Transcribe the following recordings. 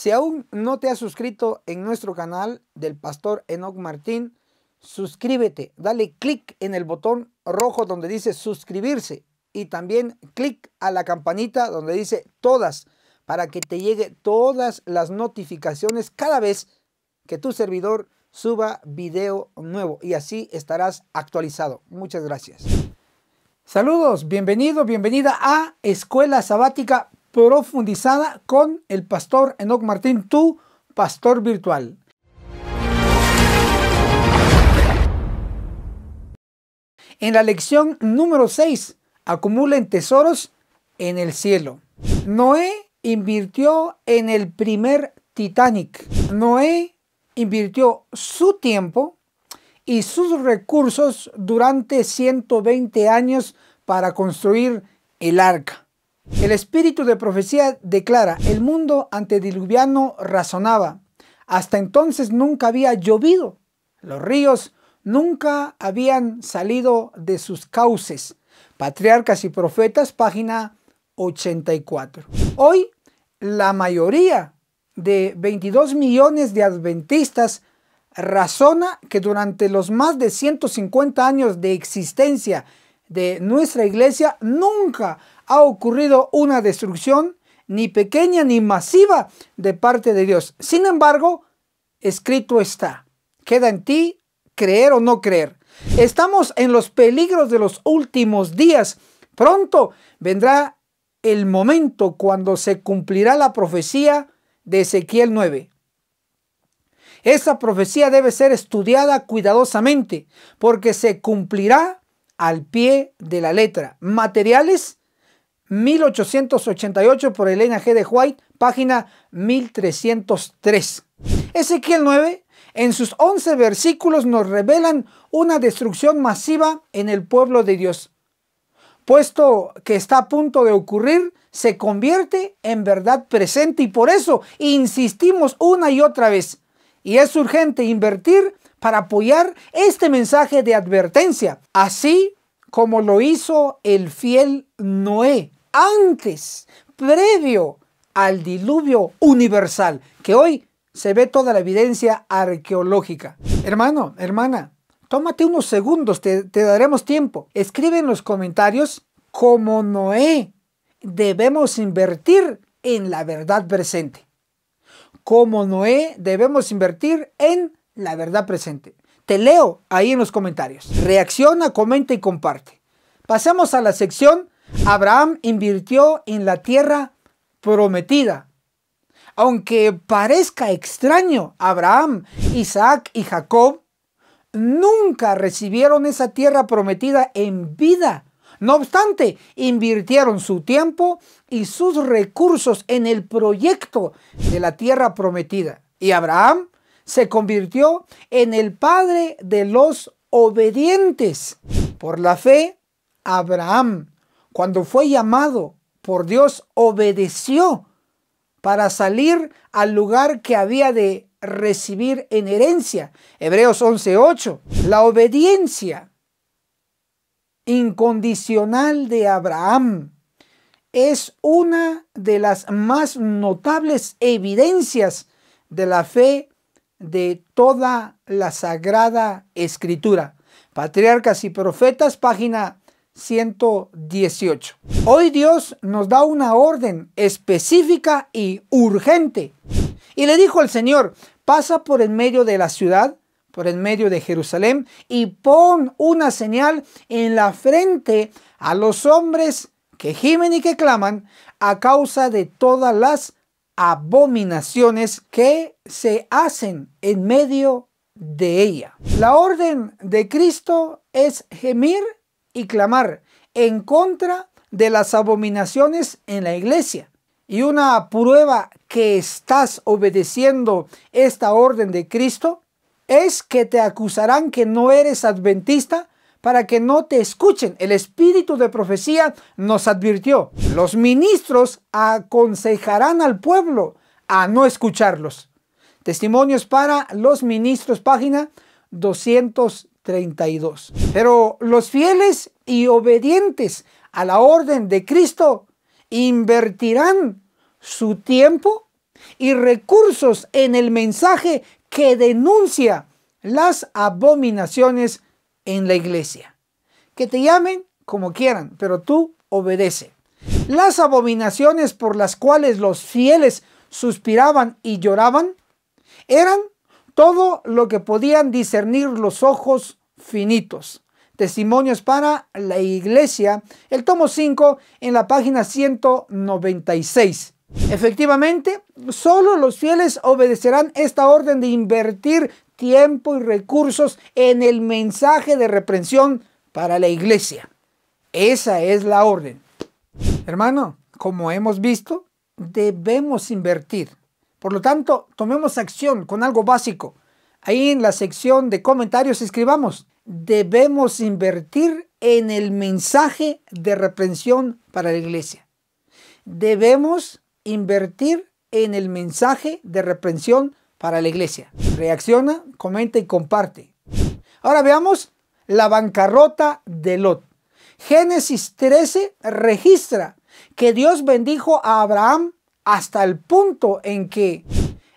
Si aún no te has suscrito en nuestro canal del pastor Enoch Martín, suscríbete, dale clic en el botón rojo donde dice suscribirse y también clic a la campanita donde dice todas para que te llegue todas las notificaciones cada vez que tu servidor suba video nuevo y así estarás actualizado. Muchas gracias. Saludos, bienvenido, bienvenida a Escuela Sabática profundizada con el pastor Enoc Martín, tu pastor virtual. En la lección número 6, acumulen tesoros en el cielo. Noé invirtió en el primer Titanic. Noé invirtió su tiempo y sus recursos durante 120 años para construir el arca. El espíritu de profecía declara, el mundo antediluviano razonaba, hasta entonces nunca había llovido, los ríos nunca habían salido de sus cauces. Patriarcas y Profetas, página 84. Hoy, la mayoría de 22 millones de adventistas razona que durante los más de 150 años de existencia de nuestra iglesia nunca ha ocurrido una destrucción ni pequeña ni masiva de parte de Dios. Sin embargo, escrito está, queda en ti creer o no creer. Estamos en los peligros de los últimos días. Pronto vendrá el momento cuando se cumplirá la profecía de Ezequiel 9. Esa profecía debe ser estudiada cuidadosamente porque se cumplirá al pie de la letra. Materiales 1888 por Elena G. de White, página 1303. Ezequiel 9, en sus 11 versículos nos revelan una destrucción masiva en el pueblo de Dios. Puesto que está a punto de ocurrir, se convierte en verdad presente y por eso insistimos una y otra vez. Y es urgente invertir para apoyar este mensaje de advertencia. Así como lo hizo el fiel Noé antes, previo al diluvio universal, que hoy se ve toda la evidencia arqueológica. Hermano, hermana, tómate unos segundos, te, daremos tiempo. Escribe en los comentarios como Noé debemos invertir en la verdad presente. Como Noé debemos invertir en la verdad presente. Te leo ahí en los comentarios. Reacciona, comenta y comparte. Pasamos a la sección Abraham invirtió en la tierra prometida. Aunque parezca extraño, Abraham, Isaac y Jacob nunca recibieron esa tierra prometida en vida. No obstante, invirtieron su tiempo y sus recursos en el proyecto de la tierra prometida. Y Abraham se convirtió en el padre de los obedientes. Por la fe, Abraham, cuando fue llamado por Dios, obedeció para salir al lugar que había de recibir en herencia. Hebreos 11:8. La obediencia incondicional de Abraham es una de las más notables evidencias de la fe de toda la Sagrada Escritura. Patriarcas y Profetas, página 118. Hoy Dios nos da una orden específica y urgente. Y le dijo al Señor, pasa por el medio de la ciudad, por el medio de Jerusalén, y pon una señal en la frente a los hombres que gimen y que claman a causa de todas las abominaciones que se hacen en medio de ella. La orden de Cristo es gemir y clamar en contra de las abominaciones en la iglesia. Y una prueba que estás obedeciendo esta orden de Cristo es que te acusarán que no eres adventista para que no te escuchen. El espíritu de profecía nos advirtió. Los ministros aconsejarán al pueblo a no escucharlos. Testimonios para los ministros, página 232. Pero los fieles y obedientes a la orden de Cristo invertirán su tiempo y recursos en el mensaje que denuncia las abominaciones en la iglesia. Que te llamen como quieran, pero tú obedece. Las abominaciones por las cuales los fieles suspiraban y lloraban eran todo lo que podían discernir los ojos finitos. Testimonios para la Iglesia, el tomo 5 en la página 196. Efectivamente, sólo los fieles obedecerán esta orden de invertir tiempo y recursos en el mensaje de reprensión para la iglesia. Esa es la orden. Hermano, como hemos visto, debemos invertir. Por lo tanto, tomemos acción con algo básico. Ahí en la sección de comentarios escribamos, debemos invertir en el mensaje de reprensión para la iglesia. Debemos invertir en el mensaje de reprensión para la iglesia. Reacciona, comenta y comparte. Ahora veamos la bancarrota de Lot. Génesis 13 registra que Dios bendijo a Abraham hasta el punto en que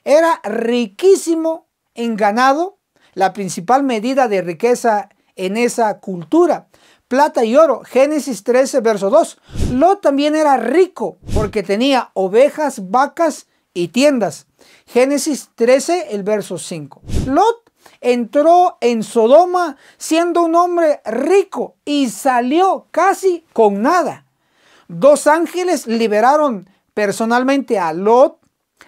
era riquísimo en ganado, la principal medida de riqueza en esa cultura. Plata y oro, Génesis 13, verso 2. Lot también era rico porque tenía ovejas, vacas y tiendas. Génesis 13, el verso 5. Lot entró en Sodoma siendo un hombre rico y salió casi con nada. Dos ángeles liberaron personalmente a Lot,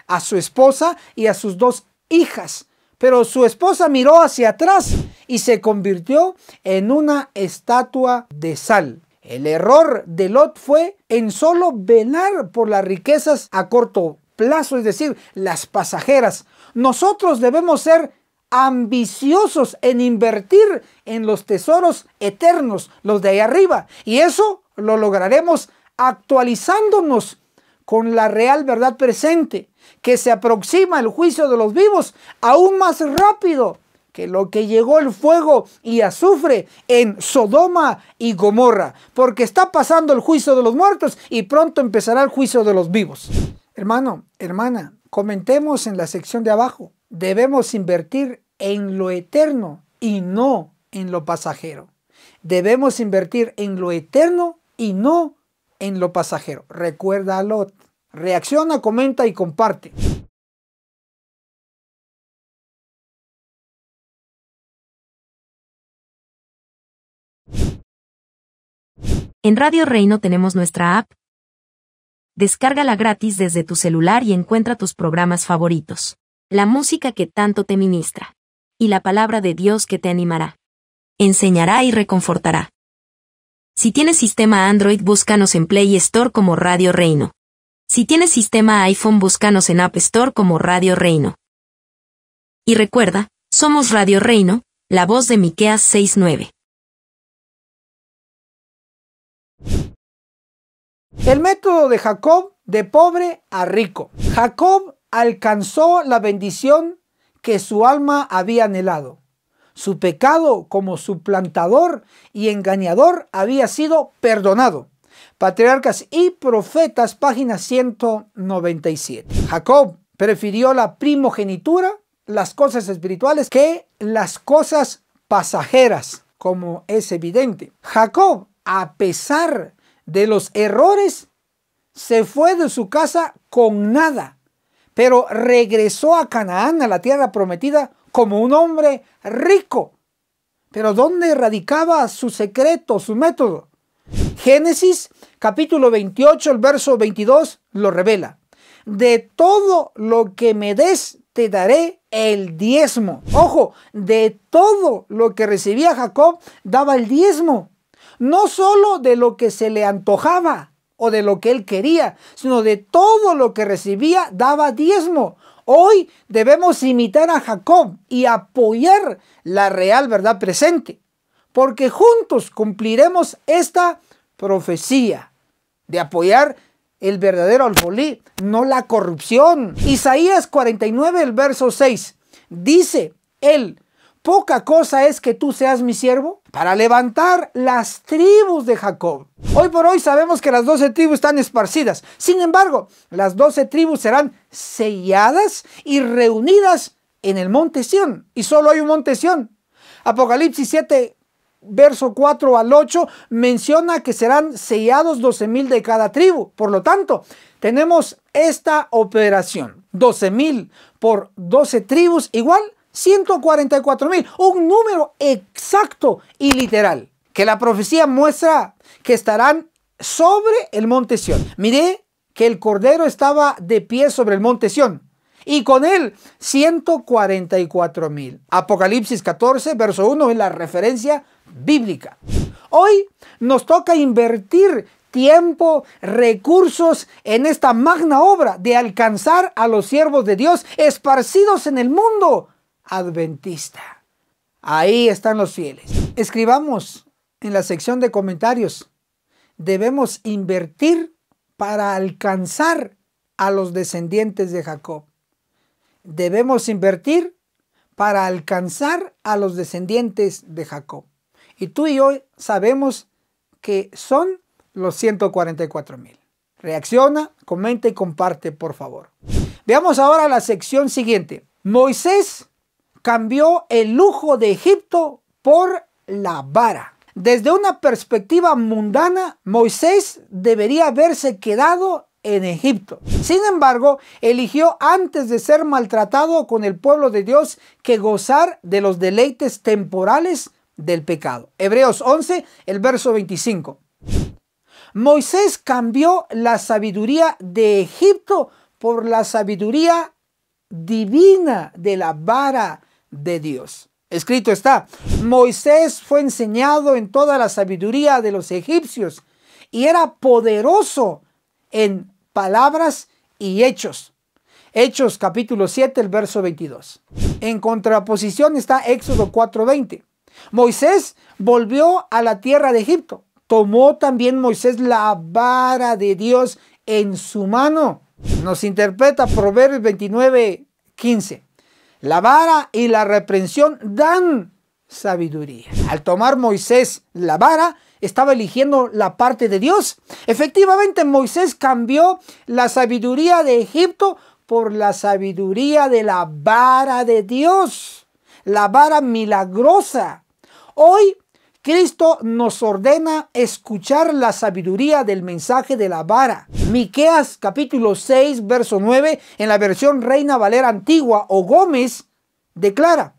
a su esposa y a sus dos hijas. Pero su esposa miró hacia atrás y se convirtió en una estatua de sal. El error de Lot fue en solo velar por las riquezas a corto plazo, es decir, las pasajeras. Nosotros debemos ser ambiciosos en invertir en los tesoros eternos, los de ahí arriba. Y eso lo lograremos actualizándonos con la real verdad presente, que se aproxima el juicio de los vivos aún más rápido que lo que llegó el fuego y azufre en Sodoma y Gomorra, porque está pasando el juicio de los muertos y pronto empezará el juicio de los vivos. Hermano, hermana, comentemos en la sección de abajo. Debemos invertir en lo eterno y no en lo pasajero. Debemos invertir en lo eterno y no en lo pasajero. Recuérdalo. a Lot. Reacciona, comenta y comparte. En Radio Reino tenemos nuestra app Descárgala gratis desde tu celular y encuentra tus programas favoritos. La música que tanto te ministra. Y la palabra de Dios que te animará. Enseñará y reconfortará. Si tienes sistema Android, búscanos en Play Store como Radio Reino. Si tienes sistema iPhone, búscanos en App Store como Radio Reino. Y recuerda, somos Radio Reino, la voz de Miqueas 69. El método de Jacob de pobre a rico. Jacob alcanzó la bendición que su alma había anhelado. Su pecado como suplantador y engañador había sido perdonado. Patriarcas y Profetas, página 197. Jacob prefirió la primogenitura, las cosas espirituales, que las cosas pasajeras, como es evidente. Jacob, a pesar de los errores, se fue de su casa con nada, pero regresó a Canaán, a la tierra prometida, como un hombre rico. Pero ¿dónde radicaba su secreto, su método? Génesis capítulo 28, el verso 22 lo revela. De todo lo que me des, te daré el diezmo. Ojo, de todo lo que recibía Jacob, daba el diezmo no solo de lo que se le antojaba o de lo que él quería, sino de todo lo que recibía daba diezmo. Hoy debemos imitar a Jacob y apoyar la real verdad presente, porque juntos cumpliremos esta profecía de apoyar el verdadero alfolí, no la corrupción. Isaías 49, el verso 6, dice, él Poca cosa es que tú seas mi siervo para levantar las tribus de Jacob. Hoy por hoy sabemos que las doce tribus están esparcidas. Sin embargo, las doce tribus serán selladas y reunidas en el monte Sión. Y solo hay un monte Sión. Apocalipsis 7, verso 4 al 8, menciona que serán sellados doce mil de cada tribu. Por lo tanto, tenemos esta operación. 12 mil por 12 tribus igual 144 mil, un número exacto y literal, que la profecía muestra que estarán sobre el monte Sión. Miré que el Cordero estaba de pie sobre el monte Sión y con él 144 mil. Apocalipsis 14, verso 1 es la referencia bíblica. Hoy nos toca invertir tiempo, recursos en esta magna obra de alcanzar a los siervos de Dios esparcidos en el mundo adventista. Ahí están los fieles. Escribamos en la sección de comentarios. Debemos invertir para alcanzar a los descendientes de Jacob. Debemos invertir para alcanzar a los descendientes de Jacob. Y tú y yo sabemos que son los 144 mil. Reacciona, comenta y comparte, por favor. Veamos ahora la sección siguiente. Moisés cambió el lujo de Egipto por la vara. Desde una perspectiva mundana, Moisés debería haberse quedado en Egipto. Sin embargo, eligió antes de ser maltratado con el pueblo de Dios que gozar de los deleites temporales del pecado. Hebreos 11, el verso 25. Moisés cambió la sabiduría de Egipto por la sabiduría divina de la vara de Dios. Escrito está, Moisés fue enseñado en toda la sabiduría de los egipcios y era poderoso en palabras y hechos. Hechos capítulo 7, el verso 22. En contraposición está Éxodo 4:20. Moisés volvió a la tierra de Egipto. Tomó también Moisés la vara de Dios en su mano. Nos interpreta Proverbios 29, 15. La vara y la reprensión dan sabiduría. Al tomar Moisés la vara, estaba eligiendo la parte de Dios. Efectivamente, Moisés cambió la sabiduría de Egipto por la sabiduría de la vara de Dios, la vara milagrosa. Hoy Cristo nos ordena escuchar la sabiduría del mensaje de la vara. Miqueas capítulo 6 verso 9 en la versión Reina Valera antigua o Gómez declara: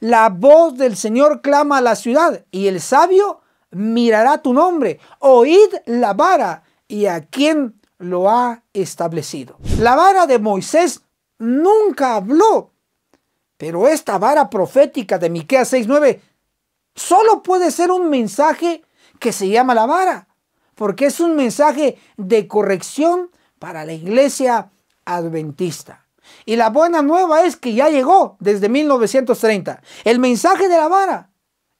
La voz del Señor clama a la ciudad y el sabio mirará tu nombre. Oíd la vara y a quien lo ha establecido. La vara de Moisés nunca habló, pero esta vara profética de Miqueas 6:9 Solo puede ser un mensaje que se llama la vara, porque es un mensaje de corrección para la iglesia adventista. Y la buena nueva es que ya llegó desde 1930. El mensaje de la vara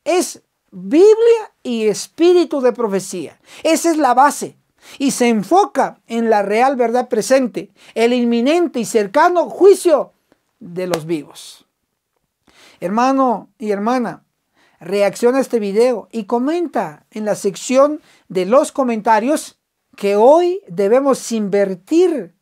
es Biblia y espíritu de profecía. Esa es la base. Y se enfoca en la real verdad presente, el inminente y cercano juicio de los vivos. Hermano y hermana, reacciona a este video y comenta en la sección de los comentarios que hoy debemos invertir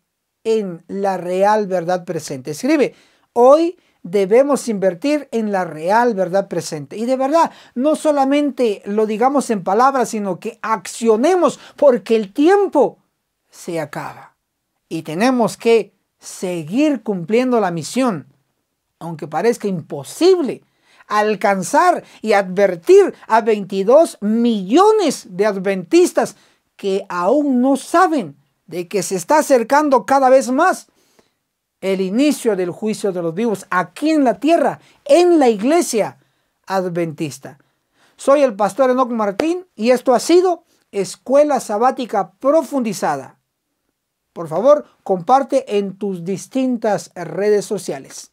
en la real verdad presente. Escribe, hoy debemos invertir en la real verdad presente. Y de verdad, no solamente lo digamos en palabras, sino que accionemos porque el tiempo se acaba. Y tenemos que seguir cumpliendo la misión, aunque parezca imposible alcanzar y advertir a 22 millones de adventistas que aún no saben de que se está acercando cada vez más el inicio del juicio de los vivos aquí en la tierra, en la iglesia adventista. Soy el pastor enoc Martín y esto ha sido Escuela Sabática Profundizada. Por favor, comparte en tus distintas redes sociales.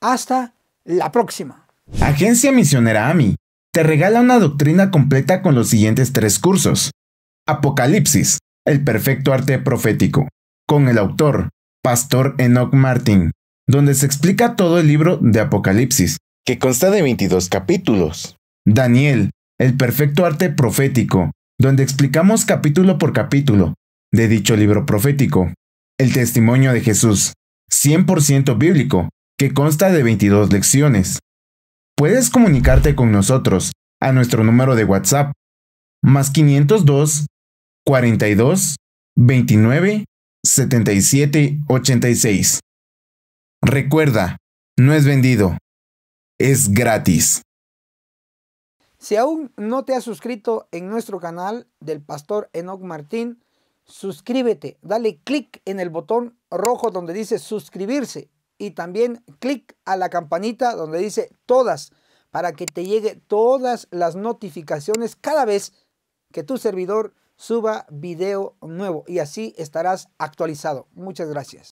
Hasta la próxima. Agencia Misionera AMI te regala una doctrina completa con los siguientes tres cursos. Apocalipsis, el perfecto arte profético, con el autor, Pastor Enoch Martin, donde se explica todo el libro de Apocalipsis, que consta de 22 capítulos. Daniel, el perfecto arte profético, donde explicamos capítulo por capítulo de dicho libro profético. El testimonio de Jesús, 100% bíblico, que consta de 22 lecciones. Puedes comunicarte con nosotros a nuestro número de WhatsApp más 502 42 29 77 86. Recuerda, no es vendido, es gratis. Si aún no te has suscrito en nuestro canal del pastor Enoch Martín, suscríbete, dale clic en el botón rojo donde dice suscribirse y también clic a la campanita donde dice todas para que te llegue todas las notificaciones cada vez que tu servidor suba video nuevo y así estarás actualizado. Muchas gracias.